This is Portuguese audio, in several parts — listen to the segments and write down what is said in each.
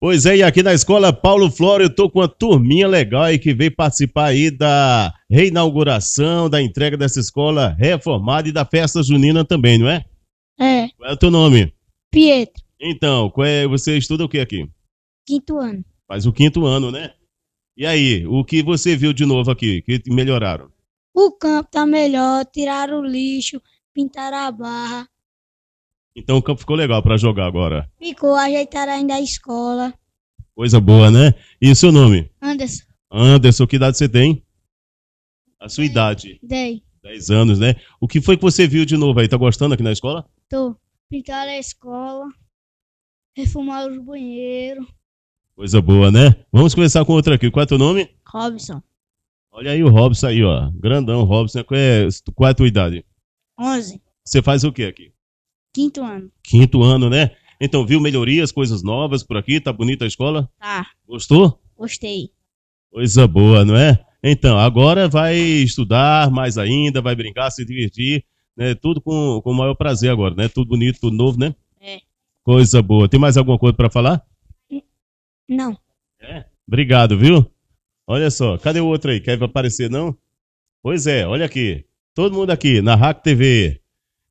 Pois é, e aqui na escola Paulo Flório, eu tô com uma turminha legal aí que veio participar aí da reinauguração, da entrega dessa escola reformada e da festa junina também, não é? É. Qual é o teu nome? Pietro. Então, é, você estuda o que aqui? Quinto ano. Faz o quinto ano, né? E aí, o que você viu de novo aqui, que melhoraram? O campo tá melhor, tiraram o lixo, pintaram a barra, então o campo ficou legal para jogar agora. Ficou, ajeitaram ainda a escola. Coisa boa, né? E o seu nome? Anderson. Anderson, que idade você tem? A sua idade? Dez. Dez anos, né? O que foi que você viu de novo aí? Tá gostando aqui na escola? Tô. Pintaram a escola, reformaram os banheiros. Coisa boa, né? Vamos começar com outra aqui. Qual é teu nome? Robson. Olha aí o Robson aí, ó. Grandão, Robson. Qual é, qual é a tua idade? Onze. Você faz o que aqui? Quinto ano. Quinto ano, né? Então, viu melhorias, coisas novas por aqui? Tá bonita a escola? Tá. Gostou? Gostei. Coisa boa, não é? Então, agora vai estudar mais ainda, vai brincar, se divertir, né? Tudo com, com o maior prazer agora, né? Tudo bonito, tudo novo, né? É. Coisa boa. Tem mais alguma coisa para falar? Não. É? Obrigado, viu? Olha só, cadê o outro aí? Quer aparecer, não? Pois é, olha aqui. Todo mundo aqui na RAC TV.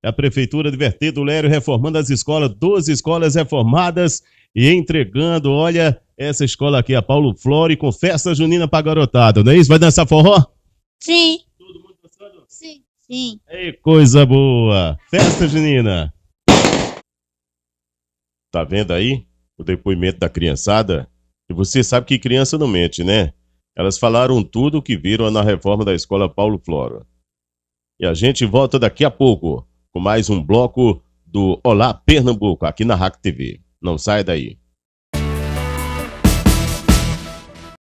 A prefeitura de Vertedo Lério reformando as escolas, 12 escolas reformadas e entregando, olha, essa escola aqui, a Paulo Flore, com festa junina pra garotada, não é isso? Vai dançar forró? Sim. Todo mundo dançando? Sim. Sim. Ei, coisa boa! Festa junina! Tá vendo aí o depoimento da criançada? E você sabe que criança não mente, né? Elas falaram tudo o que viram na reforma da escola Paulo Floro. E a gente volta daqui a pouco com mais um bloco do Olá Pernambuco aqui na RAC TV. Não sai daí.